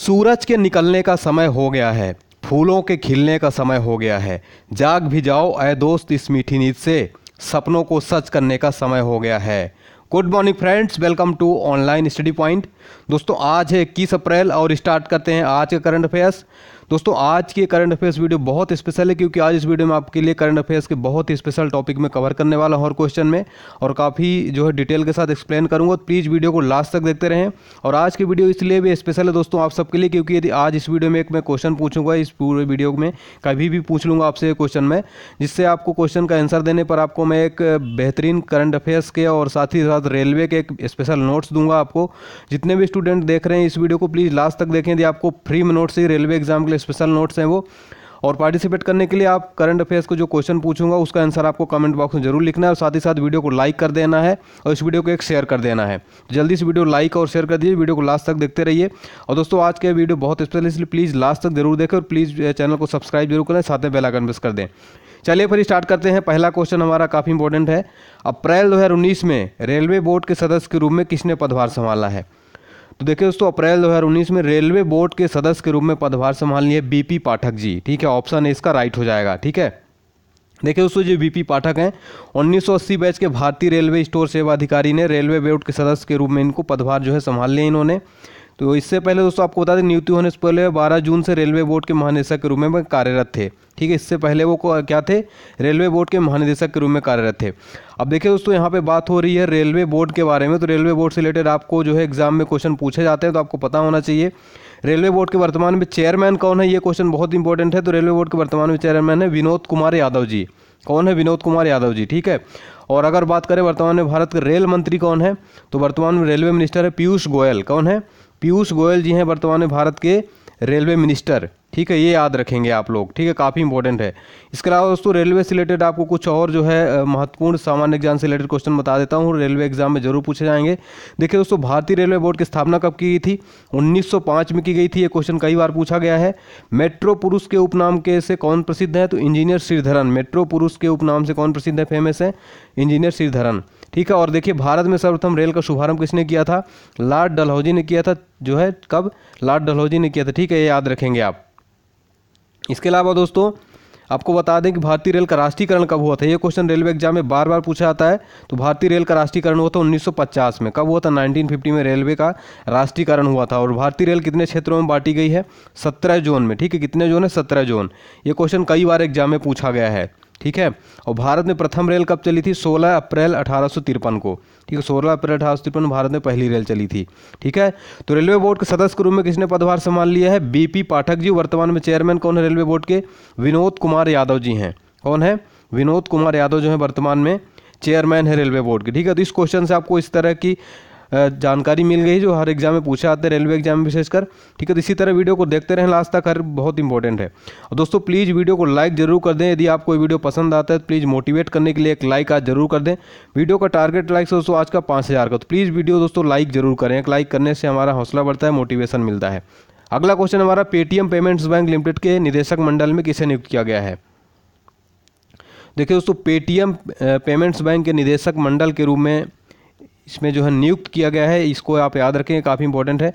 सूरज के निकलने का समय हो गया है फूलों के खिलने का समय हो गया है जाग भी जाओ अय दोस्त इस मीठी नींद से सपनों को सच करने का समय हो गया है good morning friends welcome to online study point दोस्तों आज है इक्कीस अप्रैल और स्टार्ट करते हैं आज के करंट अफेयर्स दोस्तों आज की करंट अफेयर्स वीडियो बहुत स्पेशल है क्योंकि आज इस वीडियो में आपके लिए करंट अफेयर्स के बहुत ही स्पेशल टॉपिक में कवर करने वाला हूँ हर क्वेश्चन में और काफ़ी जो है डिटेल के साथ एक्सप्लेन करूँगा तो प्लीज़ वीडियो को लास्ट तक देखते रहें और आज की वीडियो इसलिए भी स्पेशल है दोस्तों आप सबके लिए क्योंकि यदि आज इस वीडियो में एक मैं क्वेश्चन पूछूंगा इस पूरे वीडियो में कभी भी पूछ लूँगा आपसे क्वेश्चन में जिससे आपको क्वेश्चन का आंसर देने पर आपको मैं एक बेहतरीन करंट अफेयर्स के और साथ ही साथ रेलवे के एक स्पेशल नोट्स दूंगा आपको जितने भी स्टूडेंट देख रहे हैं इस वीडियो को प्लीज़ लास्ट तक देखें यदि आपको फ्री में नोट्स ही रेलवे एग्जाम के लिए स्पेशल नोट्स हैं वो और पार्टिसिपेट करने के लिए आप करंट अफेयर्स को जो क्वेश्चन पूछूंगा उसका आंसर आपको कमेंट बॉक्स में जरूर लिखना है और साथ ही साथ वीडियो को लाइक कर देना है और इस वीडियो को एक शेयर कर देना है जल्दी से वीडियो लाइक और शेयर कर दीजिए वीडियो को लास्ट तक देखते रहिए और दोस्तों आज के वीडियो बहुत स्पेशल इसलिए प्लीज़ लास्ट तक जरूर देखें और प्लीज़ चैनल को सब्सक्राइब जरूर करें साथ में बेलाइकन प्रेस कर दें चलिए फिर स्टार्ट करते हैं पहला क्वेश्चन हमारा काफ़ी इंपॉर्टेंट है अप्रैल दो में रेलवे बोर्ड के सदस्य के रूप में किसने पदभार संभाला है तो देखिए दोस्तों अप्रैल 2019 में रेलवे बोर्ड के सदस्य के रूप में पदभार संभाल लिए बीपी पाठक जी ठीक है ऑप्शन इसका राइट हो जाएगा ठीक है देखिए दोस्तों जो बीपी पाठक हैं 1980 बैच के भारतीय रेलवे स्टोर सेवा अधिकारी ने रेलवे बोर्ड के सदस्य के रूप में इनको पदभार जो है संभाल लिया इन्होंने तो इससे पहले दोस्तों आपको बता दें नियुक्ति होने से पहले 12 जून से रेलवे बोर्ड के महानिदेशक के रूप में कार्यरत थे ठीक है इससे पहले वो क्या थे रेलवे बोर्ड के महानिदेशक के रूप में कार्यरत थे अब देखिए दोस्तों यहाँ पे बात हो रही है रेलवे बोर्ड के बारे में तो रेलवे बोर्ड से रिलेटेड आपको जो है एग्जाम में क्वेश्चन पूछे जाते हैं तो आपको पता होना चाहिए रेलवे बोर्ड के वर्तमान में चेयरमैन कौन है ये क्वेश्चन बहुत इंपॉर्टेंट है तो रेलवे बोर्ड के वर्तमान में चेयरमैन है विनोद कुमार यादव जी कौन है विनोद कुमार यादव जी ठीक है और अगर बात करें वर्तमान में भारत के रेल मंत्री कौन है तो वर्तमान में रेलवे मिनिस्टर है पीयूष गोयल कौन है पीयूष गोयल जी हैं वर्तमान में भारत के रेलवे मिनिस्टर ठीक है ये याद रखेंगे आप लोग ठीक है काफ़ी इंपॉर्टेंट है इसके अलावा दोस्तों रेलवे से रिलेटेड आपको कुछ और जो है महत्वपूर्ण सामान्य एग्जाम से रिलेटेड क्वेश्चन बता देता हूँ रेलवे एग्जाम में जरूर पूछे जाएंगे देखिए दोस्तों भारतीय रेलवे बोर्ड की स्थापना कब की गई थी 1905 में की गई थी ये क्वेश्चन कई बार पूछा गया है मेट्रो पुरुष के उपनाम के से कौन प्रसिद्ध है तो इंजीनियर श्रीधरन मेट्रो पुरुष के उपनाम से कौन प्रसिद्ध है फेमस है इंजीनियर श्रीधरन ठीक है और देखिए भारत में सर्वप्रथम रेल का शुभारंभ किसने किया था लॉर्ड डलहौजी ने किया था जो है कब लॉर्ड डलहौजी ने किया था ठीक है ये याद रखेंगे आप इसके अलावा दोस्तों आपको बता दें कि भारतीय रेल का राष्ट्रीयकरण कब हुआ था ये क्वेश्चन रेलवे एग्जाम में बार बार पूछा जाता है तो भारतीय रेल का राष्ट्रीयकरण हुआ था 1950 में कब हुआ था 1950 में रेलवे का राष्ट्रीयकरण हुआ था और भारतीय रेल कितने क्षेत्रों में बांटी गई है सत्रह जोन में ठीक है कितने जोन है सत्रह जोन ये क्वेश्चन कई बार एग्जाम में पूछा गया है ठीक है और भारत में प्रथम रेल कब चली थी 16 अप्रैल अठारह को ठीक है 16 अप्रैल अठारह भारत में पहली रेल चली थी ठीक है तो रेलवे बोर्ड के सदस्य के रूप में किसने पदभार संभाल लिया है बीपी पाठक जी वर्तमान में चेयरमैन कौन है रेलवे बोर्ड के विनोद कुमार यादव जी हैं कौन है विनोद कुमार यादव जो है वर्तमान में चेयरमैन है रेलवे बोर्ड के ठीक है तो इस क्वेश्चन से आपको इस तरह की जानकारी मिल गई जो हर एग्जाम में पूछा आते हैं रेलवे एग्जाम में विशेषकर ठीक है तो इसी तरह वीडियो को देखते रहें लास्ट तक हर बहुत इंपॉर्टेंट है और दोस्तों प्लीज़ वीडियो को लाइक जरूर कर दें यदि आपको वीडियो पसंद आता है तो प्लीज़ मोटिवेट करने के लिए एक लाइक आज जरूर कर दें वीडियो का टारगेट लाइक दोस्तों आज का पाँच हज़ार का तो प्लीज़ वीडियो दोस्तों लाइक जरूर करें एक लाइक करने से हमारा हौसला बढ़ता है मोटिवेशन मिलता है अगला क्वेश्चन हमारा पेटीएम पेमेंट्स बैंक लिमिटेड के निदेशक मंडल में किसे नियुक्त किया गया है देखिए दोस्तों पेटीएम पेमेंट्स बैंक के निदेशक मंडल के रूप में इसमें जो है नियुक्त किया गया है इसको आप याद रखें काफ़ी इंपॉर्टेंट है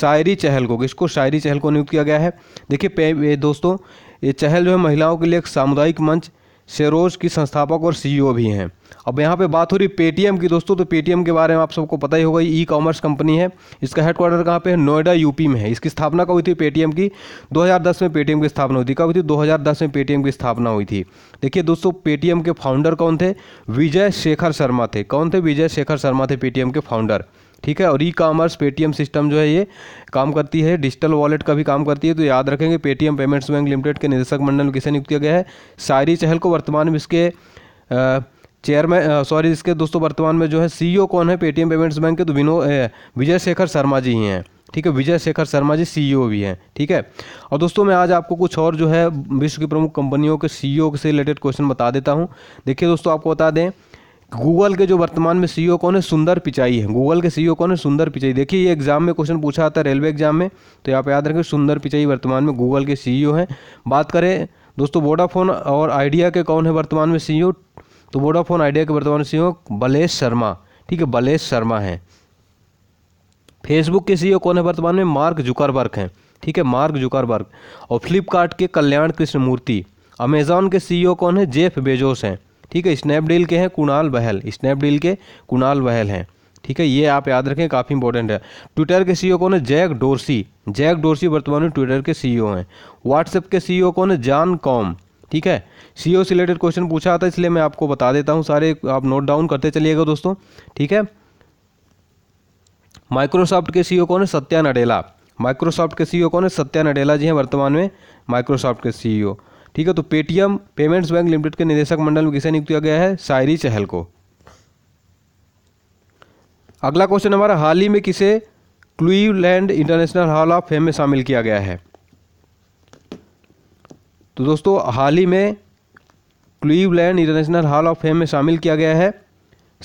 शायरी चहल को इसको शायरी चहल को नियुक्त किया गया है देखिए दोस्तों ये चहल जो है महिलाओं के लिए एक सामुदायिक मंच शेरोज की संस्थापक और सीईओ e भी हैं अब यहाँ पे बात हो रही पेटीएम की दोस्तों तो पेटीएम के बारे में आप सबको पता ही होगा ई कॉमर्स कंपनी है इसका हेडक्वार्टर कहाँ पे है नोएडा यूपी में है इसकी स्थापना कब हुई थी पेटीएम की 2010 में पेटीएम की स्थापना हुई थी कब हुई थी 2010 में पेटीएम की स्थापना हुई थी देखिए दोस्तों पेटीएम के फाउंडर कौन थे विजय शेखर शर्मा थे कौन थे विजय शेखर शर्मा थे पेटीएम के फाउंडर ठीक है और ई कॉमर्स पेटीएम सिस्टम जो है ये काम करती है डिजिटल वॉलेट का भी काम करती है तो याद रखेंगे पेटीएम पेमेंट्स बैंक लिमिटेड के निदेशक मंडल में किसे नियुक्त किया गया है सायरी चहल को वर्तमान में इसके चेयरमैन सॉरी इसके दोस्तों वर्तमान में जो है सीईओ e कौन है पेटीएम पेमेंट्स बैंक के तो विनो विजय शेखर शर्मा जी ही हैं ठीक है विजय शेखर शर्मा जी सीईओ e भी हैं ठीक है और दोस्तों मैं आज आपको कुछ और जो है विश्व की प्रमुख कंपनियों के सीईओ e से रिलेटेड क्वेश्चन बता देता हूँ देखिए दोस्तों आपको बता दें गूगल के जो वर्तमान में सीईओ e कौन है सुंदर पिचाई है गूगल के सीईओ e कौन है सुंदर पिचाई देखिए ये एग्जाम में क्वेश्चन पूछा आता है रेलवे एग्जाम में तो यहाँ पे याद रखें सुंदर पिचाई वर्तमान में गूगल के सीईओ e हैं बात करें दोस्तों वोडाफोन और आइडिया के कौन है वर्तमान में सीईओ तो वोडाफोन आइडिया के वर्तमान सीईओ बलेश शर्मा ठीक है बलेश शर्मा है फेसबुक के सीईओ कौन है वर्तमान में मार्क जुकरबर्ग हैं ठीक है मार्क जुकरबर्ग और फ्लिपकार्ट के कल्याण कृष्णमूर्ति अमेजॉन के सीईओ कौन है जेफ बेजोस हैं ठीक है स्नैपडील के हैं कुणाल बहल स्नैपडील के कुणाल बहल हैं ठीक है ये आप याद रखें काफ़ी इंपॉर्टेंट है ट्विटर के सीईओ e कौन है जैक डोरसी जैक डोरसी वर्तमान में ट्विटर के सीईओ e हैं व्हाट्सएप के सीईओ e कौन है जॉन कॉम ठीक है सीईओ से रिलेटेड क्वेश्चन पूछा था इसलिए मैं आपको बता देता हूँ सारे आप नोट डाउन करते चलिएगा दोस्तों ठीक है माइक्रोसॉफ्ट के सीईओ कौन है सत्या नडेला माइक्रोसॉफ्ट के सीईओ कौन है सत्या नडेला जी हैं वर्तमान में माइक्रोसॉफ्ट के सीईओ ठीक है तो पेटीएम पेमेंट्स बैंक लिमिटेड के निदेशक मंडल में किसे नियुक्त किया गया है सायरी चहल को अगला क्वेश्चन हमारा हाल ही में किसे Cleveland International Hall of Fame में शामिल किया गया है तो दोस्तों हाल ही में Cleveland International Hall of Fame में शामिल किया गया है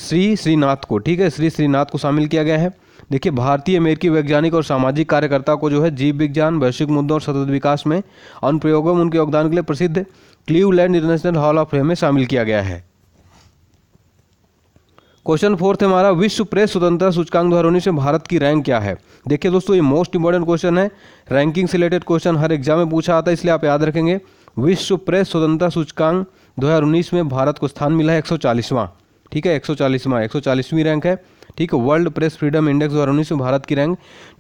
श्री श्रीनाथ को ठीक है श्री श्रीनाथ को शामिल किया गया है देखिए भारतीय अमेरिकी वैज्ञानिक और सामाजिक कार्यकर्ता को जो है जीव विज्ञान वैश्विक मुद्दों और सतत विकास में अनुप्रयोगों में उनके योगदान के लिए प्रसिद्ध Cleveland International Hall of Fame में शामिल किया गया है क्वेश्चन फोर्थ है हमारा विश्व प्रेस स्वतंत्रता सूचकांक दो हज़ार उन्नीस में भारत की रैंक क्या है देखिए दोस्तों ये मोस्ट इंपॉर्टेंट क्वेश्चन है रैंकिंग से रिलेटेड क्वेश्चन हर एग्जाम में पूछा आता है इसलिए आप याद रखेंगे विश्व प्रेस स्वतंत्रता सूचकांक 2019 में भारत को स्थान मिला है एक ठीक है सौ 140वीं रैंक है ठीक है वर्ल्ड प्रेस फ्रीडम इंडेक्स दो हज़ार भारत की रैंक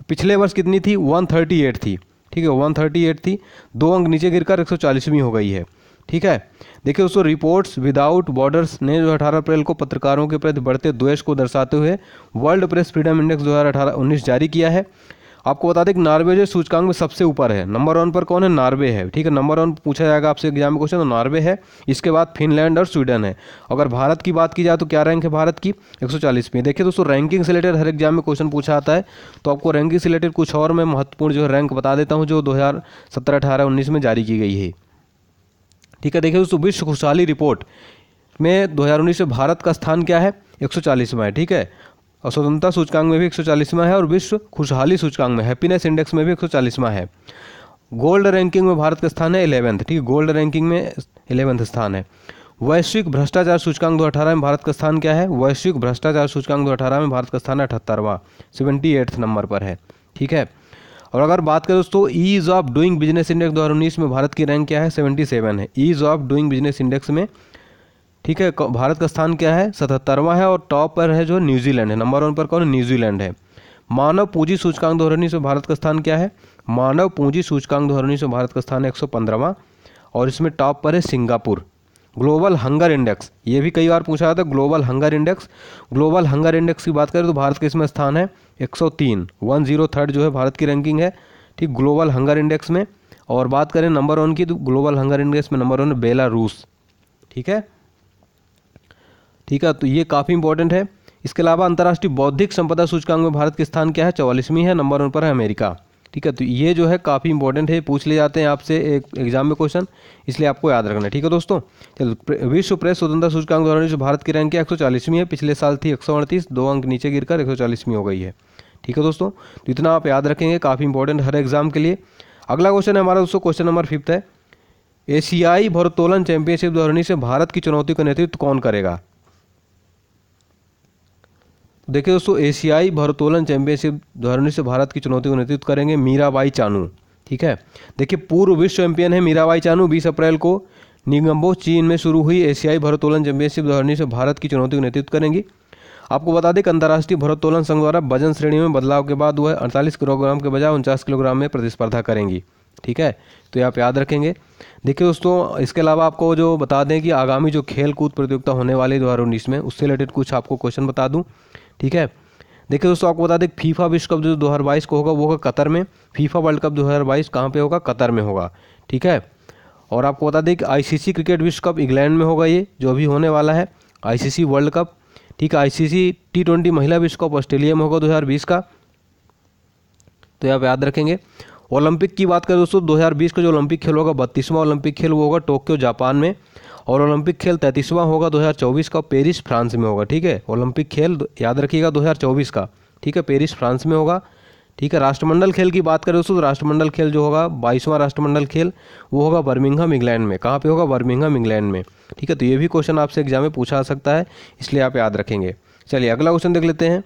पिछले वर्ष कितनी थी 138 थी ठीक है 138 थी दो अंक नीचे गिरकर 140वीं हो गई है ठीक है देखिए दोस्तों रिपोर्ट्स विदाउट बॉर्डर्स ने जो अठारह अप्रैल को पत्रकारों के प्रति बढ़ते द्वेष को दर्शाते हुए वर्ल्ड प्रेस फ्रीडम इंडेक्स अठारह उन्नीस जारी किया है आपको बता दें कि नॉर्वे जो सूचकांक में सबसे ऊपर है नंबर वन पर कौन है नॉर्वे है ठीक है नंबर वन पूछा जाएगा आपसे एग्जाम में क्वेश्चन तो नॉर्वे है इसके बाद फिनलैंड और स्वीडन है अगर भारत की बात की जाए तो क्या रैंक है भारत की एक सौ चालीस में देखिए दोस्तों रैंकिंग से रिलेटेड हर एग्जाम में क्वेश्चन पूछा आता है तो आपको रैंकिंग से रिलेटेड कुछ और मैं महत्वपूर्ण जो है रैंक बता देता हूँ जो दो हज़ार सत्रह अठारह उन्नीस में जारी की गई है ठीक है देखिए दोस्तों विश्व खुशहाली रिपोर्ट में उन्नीस में भारत का स्थान क्या है एक 140वां है ठीक है और स्वतंत्रता सूचकांक में भी एक है और विश्व खुशहाली सूचकांक में हैप्पीनेस इंडेक्स में भी एक है गोल्ड रैंकिंग में भारत का स्थान है इलेवेंथ ठीक है गोल्ड रैंकिंग में इलेवंथ स्थान है वैश्विक भ्रष्टाचार सूचकांक दो अठारह में भारत का स्थान क्या है वैश्विक भ्रष्टाचार सूचकांक दो अठारह में भारत का स्थान है अठहत्तरवां सेवेंटी नंबर पर है ठीक है और अगर बात करें दोस्तों ease of doing business index दो में भारत की रैंक क्या है सेवेंटी है ease of doing business index में ठीक है भारत का स्थान क्या है सतहत्तरवां है और टॉप पर है जो न्यूजीलैंड है नंबर वन पर कौन न्यूजीलैंड है मानव पूंजी सूचकांक धोरणी से भारत का स्थान क्या है मानव पूंजी सूचकांक धोरणी से भारत का स्थान है एक और इसमें टॉप पर है सिंगापुर ग्लोबल हंगर इंडेक्स ये भी कई बार पूछा था global hunger index global hunger index की बात करें तो भारत का इसमें स्थान है 103 वन जीरो थर्ड जो है भारत की रैंकिंग है ठीक ग्लोबल हंगर इंडेक्स में और बात करें नंबर वन की तो ग्लोबल हंगर इंडेक्स में नंबर वन बेलारूस ठीक है ठीक है तो ये काफ़ी इंपॉर्टेंट है इसके अलावा अंतर्राष्ट्रीय बौद्धिक संपदा सूचकांक में भारत के स्थान क्या है चौवालीसवीं है नंबर वन पर है अमेरिका ठीक है तो ये जो है काफ़ी इंपॉर्टेंट है पूछ ले जाते हैं आपसे एक एग्जाम में क्वेश्चन इसलिए आपको याद रखना है ठीक है दोस्तों चलो विश्व प्रेस स्वतंत्रता सूचकांक द्वारा जो भारत की रैंक है एक है पिछले साल थी एक दो अंक नीचे गिरकर एक हो गई है ठीक है दोस्तों तो इतना आप याद रखेंगे काफ़ी इंपॉर्टेंट हर एग्जाम के लिए अगला क्वेश्चन है हमारा दोस्तों क्वेश्चन नंबर फिफ्थ है एशियाई भरोत्तोलन चैंपियनशिप दो से भारत की चुनौती का नेतृत्व कौन करेगा देखिए दोस्तों एशियाई भारोत्तोलन चैंपियनशिप धोरणी से भारत की चुनौती को नेतृत्व करेंगे मीराबाई चानू ठीक है देखिए पूर्व विश्व चैंपियन है मीराबाई चानू बीस अप्रैल को निगम्बो चीन में शुरू हुई एशियाई भारोत्तोलन चैंपियनशिप धोरणी से भारत की चुनौती को नेतृत्व करेंगी आपको बता दें कि अंतर्राष्ट्रीय भरोत्तोलन संघ द्वारा वजन श्रेणी में बदलाव के बाद वह अड़तालीस किलोग्राम के बजाय उनचास किलोग्राम में प्रतिस्पर्धा करेंगी ठीक है तो ये आप याद रखेंगे देखिए दोस्तों इसके अलावा आपको जो बता दें कि आगामी जो खेल कूद प्रतियोगिता होने वाली दो हज़ार उन्नीस में उससे रिलेटेड कुछ आपको क्वेश्चन बता दूँ ठीक है देखिए दोस्तों आपको बता दें फीफा विश्व कप जो दो हज़ार बाईस को होगा वो होगा कतर में फीफा वर्ल्ड कप दो हज़ार बाईस कहाँ पर होगा कतर में होगा ठीक है और आपको बता दें कि आईसीसी क्रिकेट विश्व कप इंग्लैंड में होगा ये जो अभी होने वाला है आईसीसी वर्ल्ड कप ठीक है आईसीसी टी ट्वेंटी महिला विश्व कप ऑस्ट्रेलिया में होगा दो हज़ार बीस का तो आप याद रखेंगे ओलंपिक की बात करें दोस्तों दो हज़ार बीस का जो ओलंपिक खेल होगा बत्तीसवां ओलंपिक खेल वो होगा टोक्यो जापान में और ओलंपिक खेल तैंतीसवां होगा 2024 का पेरिस फ्रांस में होगा ठीक है ओलंपिक खेल याद रखिएगा 2024 का ठीक है पेरिस फ्रांस में होगा ठीक है राष्ट्रमंडल खेल की बात करें दोस्तों तो राष्ट्रमंडल खेल जो होगा बाईसवां राष्ट्रमंडल खेल वो होगा बर्मिंगहम इंग्लैंड में कहाँ पे होगा बर्मिंगहम इंग्लैंड में ठीक है तो ये भी क्वेश्चन आपसे एग्जाम में पूछा जा सकता है इसलिए आप याद रखेंगे चलिए अगला क्वेश्चन देख लेते हैं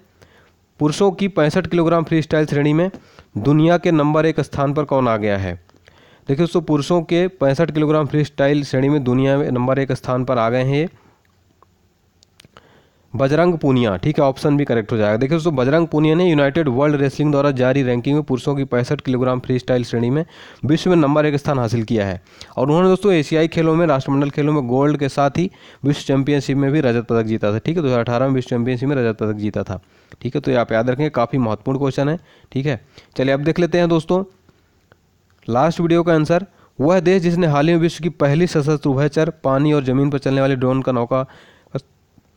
पुरुषों की पैंसठ किलोग्राम फ्री स्टाइल श्रेणी में दुनिया के नंबर एक स्थान पर कौन आ गया है देखिए दोस्तों पुरुषों के पैंसठ किलोग्राम फ्री स्टाइल श्रेणी में दुनिया में नंबर एक स्थान पर आ गए हैं बजरंग पूनिया ठीक है ऑप्शन भी करेक्ट हो जाएगा देखिए दोस्तों बजरंग पूनिया ने यूनाइटेड वर्ल्ड रेसलिंग द्वारा जारी रैंकिंग में पुरुषों की पैंसठ किलोग्राम फ्री स्टाइल श्रेणी में विश्व में नंबर एक स्थान हासिल किया है और उन्होंने दोस्तों एशियाई खेलों में राष्ट्रमंडल खेलों में गोल्ड के साथ ही विश्व चैंपियनशिप में भी रजत पदक जीता था ठीक है दो में विश्व चैंपियनशिप में रजत पदक जीता था ठीक है तो ये आप याद रखेंगे काफ़ी महत्वपूर्ण क्वेश्चन है ठीक है चलिए अब देख लेते हैं दोस्तों लास्ट वीडियो का आंसर वह देश जिसने हाल ही में विश्व की पहली सशस्त्र उभयचर पानी और जमीन पर चलने वाले ड्रोन का नौका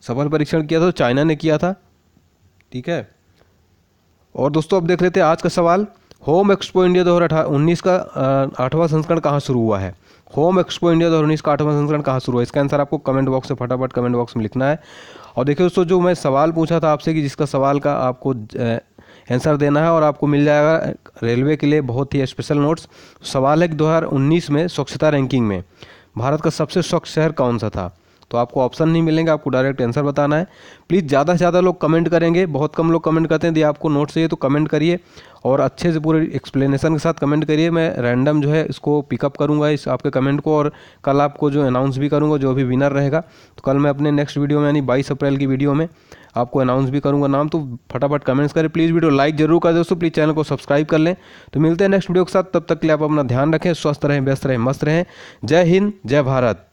सफल परीक्षण किया था तो चाइना ने किया था ठीक है और दोस्तों अब देख लेते हैं आज का सवाल होम एक्सपो इंडिया दो हज़ार उन्नीस का आठवां संस्करण कहाँ शुरू हुआ है होम एक्सपो इंडिया दो हज़ार उन्नीस का आठवां संस्करण कहाँ शुरू हुआ है इसका आंसर आपको कमेंट बॉक्स में फटाफट कमेंट बॉक्स में लिखना है और देखिए दोस्तों जो मैं सवाल पूछा था आपसे कि जिसका सवाल का आपको आंसर देना है और आपको मिल जाएगा रेलवे के लिए बहुत ही स्पेशल नोट्स सवाल है कि दो में स्वच्छता रैंकिंग में भारत का सबसे स्वच्छ शहर कौन सा था तो आपको ऑप्शन नहीं मिलेंगे आपको डायरेक्ट आंसर बताना है प्लीज़ ज़्यादा से ज़्यादा लोग कमेंट करेंगे बहुत कम लोग कमेंट करते हैं यदि आपको नोट चाहिए तो कमेंट करिए और अच्छे से पूरे एक्सप्लेनेशन के साथ कमेंट करिए मैं रैंडम जो है इसको पिकअप करूँगा इस आपके कमेंट को और कल आपको जो अनाउंस भी करूँगा जो भी विनर रहेगा तो कल मैं अपने नेक्स्ट वीडियो में यानी बाईस अप्रैल की वीडियो में आपको अनाउंस भी करूँगा नाम तो फटाफट कमेंट्स करें प्लीज़ वीडियो लाइक जरूर कर दोस्तों प्लीज़ चैनल को सब्सक्राइब कर लें तो मिलते हैं नेक्स्ट वीडियो के साथ तब तक के लिए आप अपना ध्यान रखें स्वस्थ रहें व्यस्त रहें मस्त रहें जय हिंद जय भारत